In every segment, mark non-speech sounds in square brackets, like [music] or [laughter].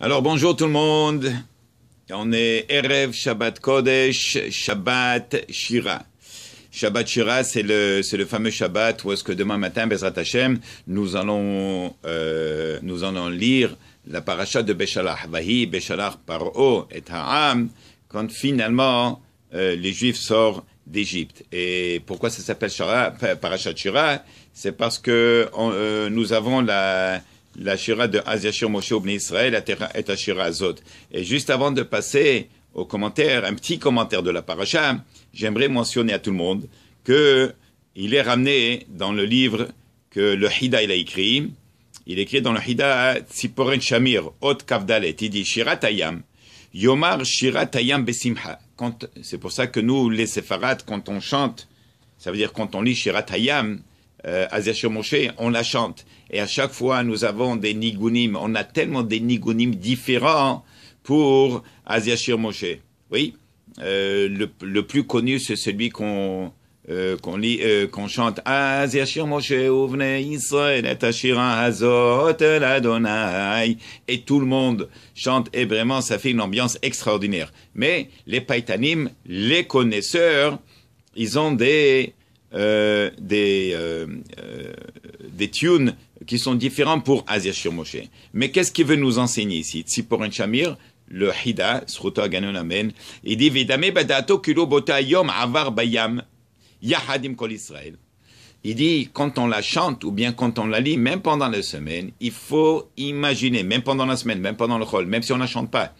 Alors bonjour tout le monde. On est Erev Shabbat Kodesh, Shabbat Shira. Shabbat Shira, c'est le, fameux Shabbat où est-ce que demain matin, Bezrat Hashem, nous allons, euh, nous allons lire la paracha de Beshalach. Vahi, Beshalach Paro et Ha'am, quand finalement euh, les Juifs sortent d'Égypte. Et pourquoi ça s'appelle paracha Shira C'est parce que euh, nous avons la la Shira de Aziashir Moshe la Israël, est Shira Azot. Et juste avant de passer au commentaire, un petit commentaire de la paracha, j'aimerais mentionner à tout le monde que il est ramené dans le livre que le Hida il a écrit. Il écrit dans le Hida Tziporen Shamir, Ot Kavdalet. Il dit ta'yam, Yomar ta'yam Besimha. C'est pour ça que nous, les séfarades quand on chante, ça veut dire quand on lit Shiratayam, euh, Moshe, on la chante. Et à chaque fois, nous avons des nigunim. On a tellement des nigunim différents pour Azir Moshe. Oui, euh, le, plus connu, c'est celui qu'on euh, qu'on lit, euh, qu'on chante Azir Moshe ouvne Israël et Hazot l'Adonai et tout le monde chante et vraiment ça fait une ambiance extraordinaire. Mais les païtanim, les connaisseurs, ils ont des euh, des, euh, euh, des tunes qui sont différents pour Azir Shir Mais qu'est-ce qu'il veut nous enseigner ici un Shamir, le Hida, Ganon Amen, il dit Avar Bayam, Yahadim Kol Il dit, quand on la chante ou bien quand on la lit, même pendant la semaine, il faut imaginer, même pendant la semaine, même pendant le rôle, même si on ne la chante pas.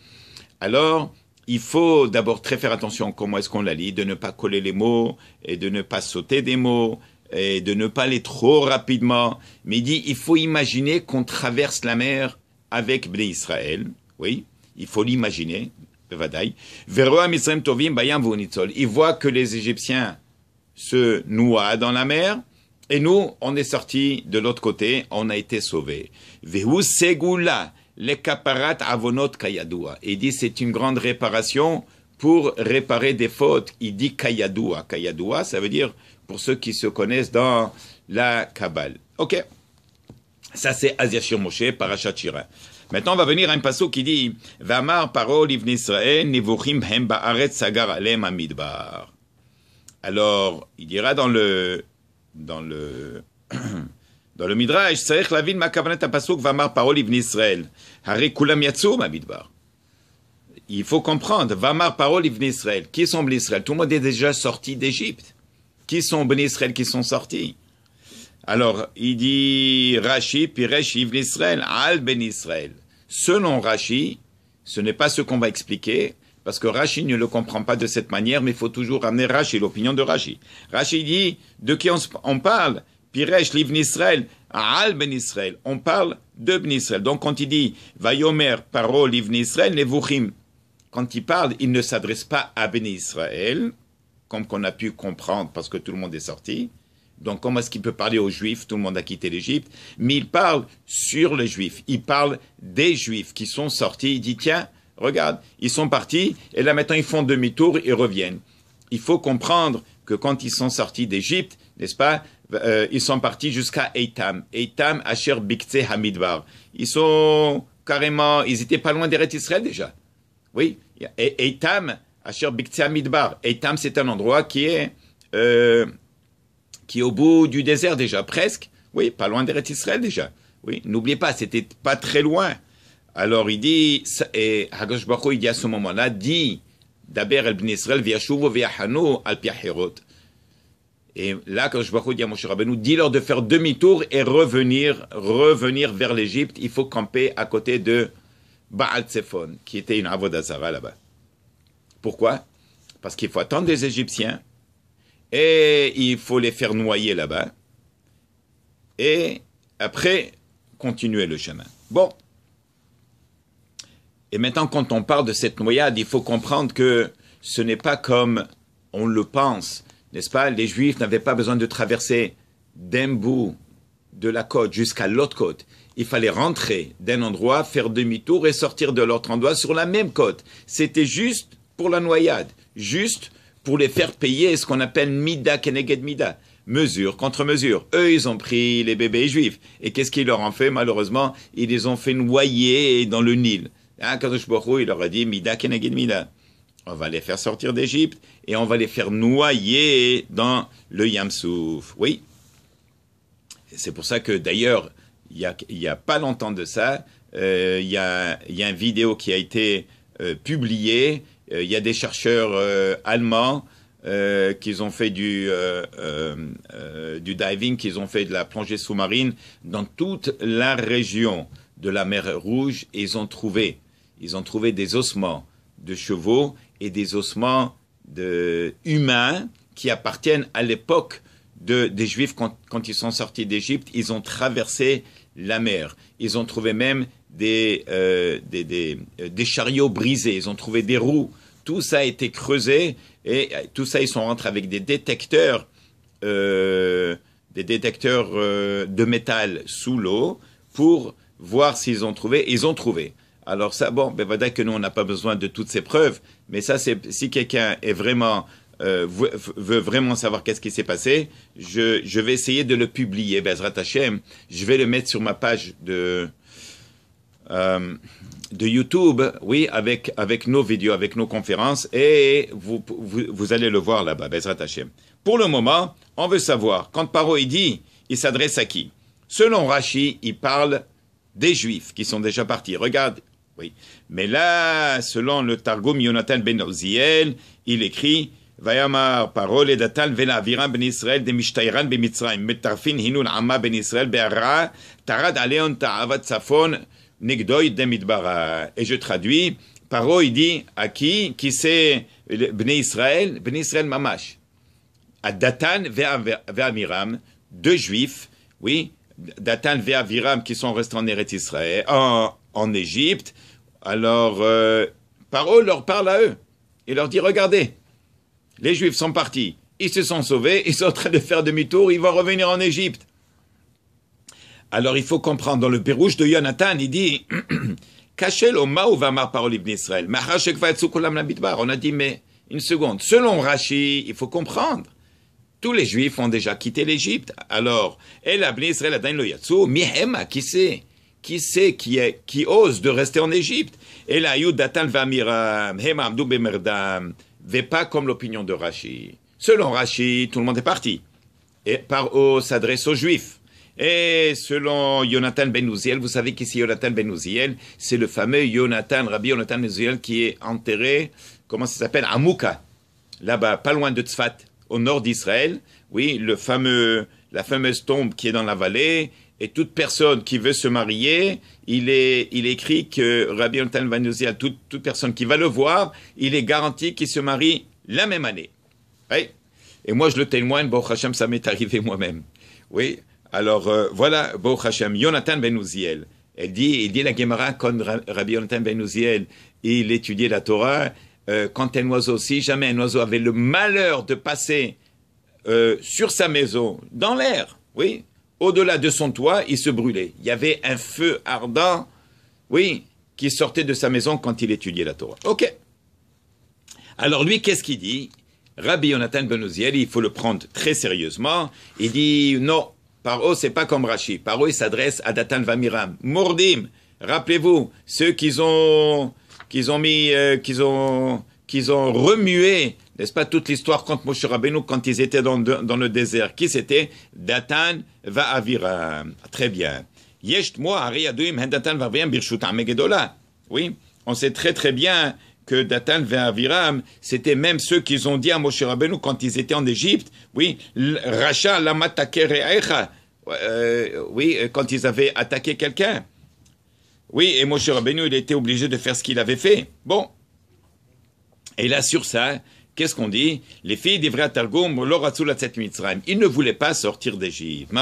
Alors, il faut d'abord très faire attention comment est-ce qu'on la lit, de ne pas coller les mots et de ne pas sauter des mots et de ne pas aller trop rapidement. Mais il dit, il faut imaginer qu'on traverse la mer avec Bnei Israël. Oui, il faut l'imaginer. Il voit que les Égyptiens se noient dans la mer. Et nous, on est sortis de l'autre côté, on a été sauvés. Vehu segula les kaparat avonot kayadua. Il dit c'est une grande réparation pour réparer des fautes. Il dit kayadua. Kayadua ça veut dire pour ceux qui se connaissent dans la Kabbale. Ok. Ça, c'est asia Moshe, Parashat Shira. Maintenant, on va venir à un passage qui dit Vamar parol ibn Israël, nevuchim hem ba'aret sagar alem amidbar. Alors, il dira dans le. Dans le [clears throat] Dans le Midrash, Parol Kulam Il faut comprendre, Parol Ibn Qui sont les Israël Tout le monde est déjà sorti d'Égypte. Qui sont les Israël qui sont sortis Alors, il dit Rashi, Piresh Ibn Israël, Al Ben Israël. Selon Rashi, ce n'est pas ce qu'on va expliquer, parce que Rashi ne le comprend pas de cette manière, mais il faut toujours ramener Rashi, l'opinion de Rashi. Rashi dit, de qui on parle Al ben Israël. On parle de ben Israël. Donc quand il dit Vayomer, parole, livre Israël, quand il parle, il ne s'adresse pas à ben Israël, comme qu'on a pu comprendre parce que tout le monde est sorti. Donc comment est-ce qu'il peut parler aux Juifs Tout le monde a quitté l'Égypte. Mais il parle sur les Juifs. Il parle des Juifs qui sont sortis. Il dit, tiens, regarde, ils sont partis et là maintenant ils font demi-tour et reviennent. Il faut comprendre que quand ils sont sortis d'Égypte, n'est-ce pas, euh, ils sont partis jusqu'à Eitam. Eitam, Asher, Bikte, Hamidbar. Ils sont carrément, ils étaient pas loin d'Eret Israël déjà. Oui, et, Eitam, Asher, Bikte, Hamidbar. Eitam, c'est un endroit qui est, euh, qui est au bout du désert déjà, presque. Oui, pas loin d'Eret Israël déjà. Oui, n'oubliez pas, c'était pas très loin. Alors il dit, et Hagosh Baruch il dit à ce moment-là, dit, Daber el Shuvo, via viachano, al-Piacherot. Et là, quand je vois dit à Moshe nous dis-leur de faire demi-tour et revenir, revenir vers l'Égypte. Il faut camper à côté de Baal Tsephon, qui était une Avodazara là-bas. Pourquoi Parce qu'il faut attendre des Égyptiens et il faut les faire noyer là-bas. Et après, continuer le chemin. Bon. Et maintenant, quand on parle de cette noyade, il faut comprendre que ce n'est pas comme on le pense n'est-ce pas Les Juifs n'avaient pas besoin de traverser d'un bout de la côte jusqu'à l'autre côte. Il fallait rentrer d'un endroit, faire demi-tour et sortir de l'autre endroit sur la même côte. C'était juste pour la noyade, juste pour les faire payer ce qu'on appelle mida keneged mida, mesure contre mesure. Eux, ils ont pris les bébés juifs. Et qu'est-ce qu'ils leur ont fait Malheureusement, ils les ont fait noyer dans le Nil. Hein, Kadosh il leur a dit mida keneged mida on va les faire sortir d'Égypte et on va les faire noyer dans le Yamsouf. Oui. C'est pour ça que d'ailleurs, il n'y a, pas longtemps de ça, euh, il y, a, une vidéo qui a été euh, publiée. Euh, il y a des chercheurs allemands qui ont fait du, diving, qui ont fait de la plongée sous-marine dans toute la région de la mer Rouge. ils ont trouvé, ils ont trouvé des ossements de chevaux et des ossements de, humains qui appartiennent à l'époque des Juifs quand, ils sont sortis d'Égypte. Ils ont traversé la mer. Ils ont trouvé même des, euh, euh, chariots brisés. Ils ont trouvé des roues. Tout ça a été creusé et euh, tout ça, ils sont rentrés avec des détecteurs, des détecteurs de métal sous l'eau pour voir s'ils ont trouvé. Ils ont trouvé. Alors ça, bon, ben voilà que nous, on n'a pas besoin de toutes ces preuves, mais ça, c'est si quelqu'un est vraiment euh, veut, vraiment savoir qu'est-ce qui s'est passé, je, vais essayer de le publier, Bezrat ben, Hashem. Je vais le mettre sur ma page de, euh, de YouTube, oui, avec, avec nos vidéos, avec nos conférences, et vous, vous, allez le voir là-bas, Bezrat ben, Hashem. Pour le moment, on veut savoir, quand Paro il dit, il s'adresse à qui Selon Rachi, il parle des Juifs qui sont déjà partis. Regarde, oui. Mais là, selon le Targum Yonatan ben Oziel, il écrit Vayamar parole datan velaviram ben Israël de mishtairan ben Mitzrayim metarfin hinun amma ben Israël be'ara tarad aleon ta'avat safon nigdoy de midbara. Et je traduis Paro, dit à qui Qui c'est Bnei Israël Bnei Israël Mamash. À Datan ve'amiram, deux juifs, oui, Datan ve'aviram qui sont restés en Eretz Israël, en, en Égypte, alors, euh, Parole leur parle à eux. Il leur dit, regardez, les Juifs sont partis, ils se sont sauvés, ils sont en train de faire demi-tour, ils vont revenir en Égypte. Alors il faut comprendre, dans le Pérouche de Yonatan, il dit, [clears throat] on a dit, mais une seconde, selon Rachi, il faut comprendre. Tous les Juifs ont déjà quitté l'Égypte. Alors, et adain Israël qui c'est qui sait qui est qui ose de rester en Égypte Et la Yudatan Vamiram, pas comme l'opinion de Rachi. Selon Rachi, tout le monde est parti. Et par Paro s'adresse aux Juifs. Et selon Jonathan Benouziel, vous savez qu'ici Jonathan Benouziel, c'est le fameux Jonathan, Rabbi Jonathan Benouziel qui est enterré, comment ça s'appelle À là-bas, pas loin de Tzfat, au nord d'Israël. Oui, le fameux, la fameuse tombe qui est dans la vallée et toute personne qui veut se marier, il est, écrit que Rabbi Yonatan Benouziel, toute, toute personne qui va le voir, il est garanti qu'il se marie la même année. Et moi, je le témoigne, Bon Hashem, ça m'est arrivé moi-même. Oui. Alors, euh, voilà, Bon Hashem, Yonatan Benouziel. dit, il dit la Gemara, quand Rabbi Yonatan Benouziel, il étudiait la Torah, euh, quand un oiseau, si jamais un oiseau avait le malheur de passer euh, sur sa maison, dans l'air, oui, au-delà de son toit, il se brûlait. Il y avait un feu ardent, oui, qui sortait de sa maison quand il étudiait la Torah. Ok. Alors lui, qu'est-ce qu'il dit Rabbi Yonatan Ben il faut le prendre très sérieusement. Il dit non, Paro, c'est pas comme Rashi. Paro, il s'adresse à Datan Vamiram. Mordim, rappelez-vous, ceux qu'ils ont, qu'ils ont mis, euh, qu'ils ont, qu'ils ont remué n'est-ce pas toute l'histoire contre Moshe Rabbeinu quand ils étaient dans, le désert Qui c'était Datan va aviram Très bien. Hein, va Oui, on sait très très bien que Datan va Aviram, c'était même ceux qu'ils ont dit à Moshe Rabbeinu quand ils étaient en Égypte. Oui, Racha euh, oui, quand ils avaient attaqué quelqu'un. Oui, et Moshe Rabbeinu, il était obligé de faire ce qu'il avait fait. Bon. Et là, sur ça, hein. Qu'est-ce qu'on dit Les filles d'Ivrat Targum, ils ne voulaient pas sortir d'Égypte.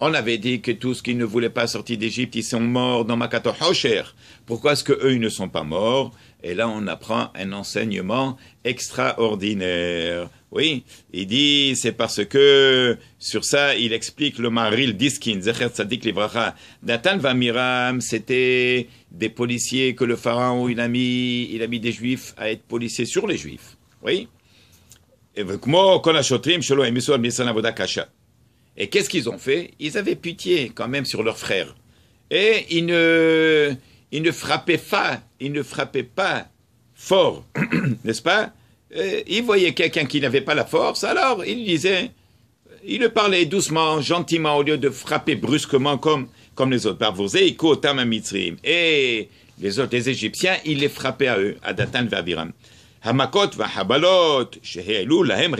On avait dit que tous qui ne voulaient pas sortir d'Égypte, ils sont morts dans Makato Hosher. Pourquoi est-ce qu'eux, ils ne sont pas morts et là, on apprend un enseignement extraordinaire. Oui, il dit, c'est parce que, sur ça, il explique le Maril Diskin, Tzadik Vamiram, c'était des policiers que le pharaon, il a mis, il a mis des juifs à être policiers sur les juifs. Oui. Et qu'est-ce qu'ils ont fait Ils avaient pitié quand même sur leurs frères. Et ils ne, il ne frappait pas, il ne frappait pas fort, [clears throat] n'est-ce pas euh, Il voyait quelqu'un qui n'avait pas la force, alors il disait, il le parlait doucement, gentiment, au lieu de frapper brusquement comme, comme les autres. Par Et les autres, les Égyptiens, ils les frappaient à eux, à Datan Vaviram. Hamakot va lahem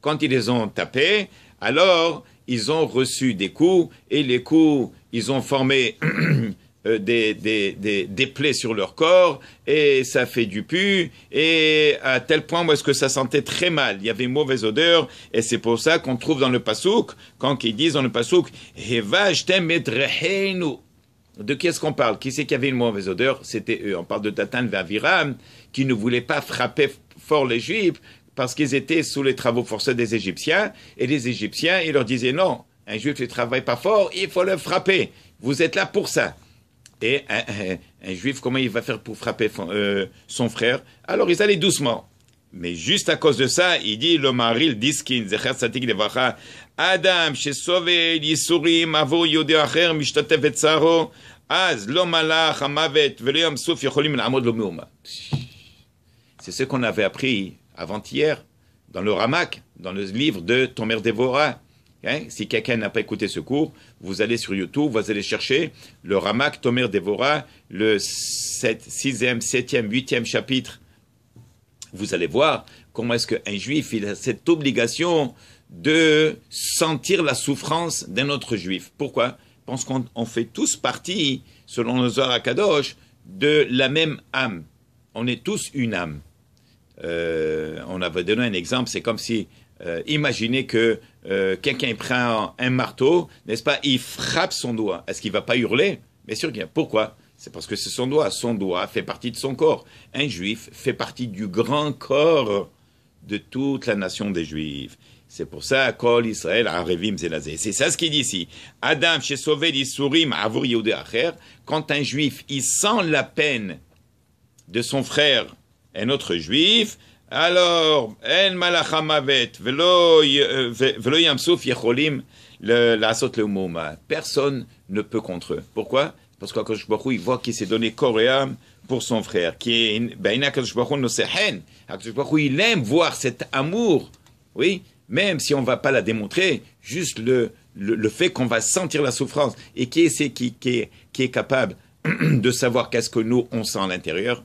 Quand ils les ont tapés, alors ils ont reçu des coups, et les coups, ils ont formé [clears throat] Euh, des, des, plaies sur leur corps et ça fait du pu et à tel point où est-ce que ça sentait très mal. Il y avait une mauvaise odeur et c'est pour ça qu'on trouve dans le pasouk, quand ils disent dans le pasouk, de qui est-ce qu'on parle Qui c'est qui avait une mauvaise odeur C'était eux. On parle de Tatan Vaviram qui ne voulait pas frapper fort les Juifs parce qu'ils étaient sous les travaux forcés des Égyptiens et les Égyptiens, ils leur disaient non. Un juif ne travaille pas fort, il faut le frapper. Vous êtes là pour ça. Et un, un, un, juif, comment il va faire pour frapper son, euh, son frère Alors ils allaient doucement. Mais juste à cause de ça, il dit le mari, le diskin, zecher satik devacha, Adam, shesovel, yisurim, avo yodé acher, Mishtate Vetzaro, saro, az, lo malach, amavet, veleom souf, yocholim, l'amod lo C'est ce qu'on avait appris avant-hier dans le Ramak, dans le livre de Tomer Dévora, Hein, si quelqu'un n'a pas écouté ce cours, vous allez sur YouTube, vous allez chercher le Ramak Tomer Devora, le 7, 6e, 7e, 8e chapitre. Vous allez voir comment est-ce qu'un juif il a cette obligation de sentir la souffrance d'un autre juif. Pourquoi Parce pense qu'on fait tous partie, selon nos à Kadosh, de la même âme. On est tous une âme. Euh, on avait donné un exemple, c'est comme si euh, imaginez que euh, quelqu'un prend un marteau, n'est-ce pas, il frappe son doigt. Est-ce qu'il va pas hurler Bien sûr qu'il y a. Pourquoi C'est parce que c'est son doigt. Son doigt fait partie de son corps. Un juif fait partie du grand corps de toute la nation des juifs. C'est pour ça, Kol Israël, Arevim, C'est ça ce qu'il dit ici. Adam, chez Sauvé, Sourim, Avour, Acher. Quand un juif, il sent la peine de son frère, un autre juif, alors, Personne ne peut contre eux. Pourquoi Parce qu'il il voit qu'il s'est donné corps et âme pour son frère. Qui ben, il aime voir cet amour. Oui, même si on ne va pas la démontrer, juste le le, fait qu'on va sentir la souffrance et qui est qui, qui est capable [clears throat] de savoir qu'est-ce que nous on sent à l'intérieur.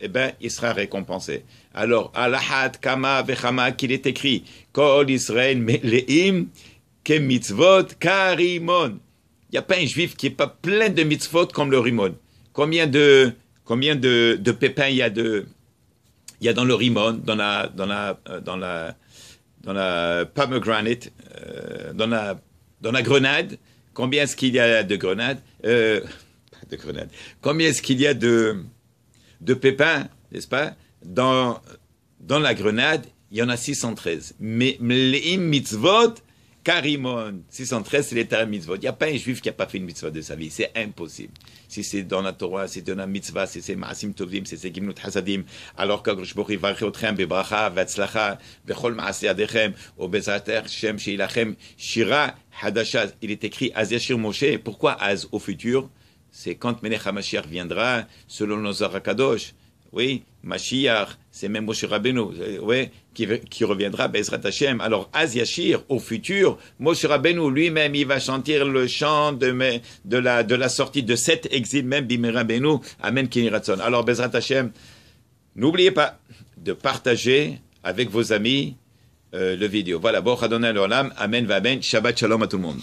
eh ben, il sera récompensé. Alors, Alahad Kama Vechama, qu'il est écrit, Kol Israël Meleim, Ke Mitzvot Karimon. Il n'y a pas un juif qui n'est pas plein de mitzvot comme le rimon. Combien de, combien de, de pépins il y a de, il y a dans le rimon, dans la, dans la, euh, dans la, dans la pomegranate, euh, dans la, dans la grenade. Combien est-ce qu'il y a de grenades? Euh, pas de grenades. Combien est-ce qu'il y a de, de pépins, n'est-ce pas dans, dans la grenade, il y en a 613. Mais les mitzvot, Karimon, 613, c'est l'état mitzvot. Il n'y a pas un juif qui n'a pas fait une mitzvah de sa vie. C'est impossible. Si c'est dans la Torah, si c'est dans la mitzvah, si c'est Maasim tovim, si c'est Gimnut Hasadim, alors qu'Agrosh varche bebracha, bechol adechem, obezater, shem, shira, hadasha. Il est écrit Azir Moshe. Pourquoi Az au futur? c'est quand Melech HaMashiach viendra, selon nos Arakadosh. Oui, Mashiach, c'est même Moshe Rabbeinu, oui, qui, reviendra, Bezrat Hashem. Alors, Az au futur, Moshe Rabbeinu lui-même, il va chanter le chant de, la, sortie de cet exil, même bimera Rabbeinu, Amen Kiniratson. Alors, Bezrat Hashem, n'oubliez pas de partager avec vos amis euh, le vidéo. Voilà, Bochadonel Olam, Amen Vaben, Shabbat Shalom à tout le monde.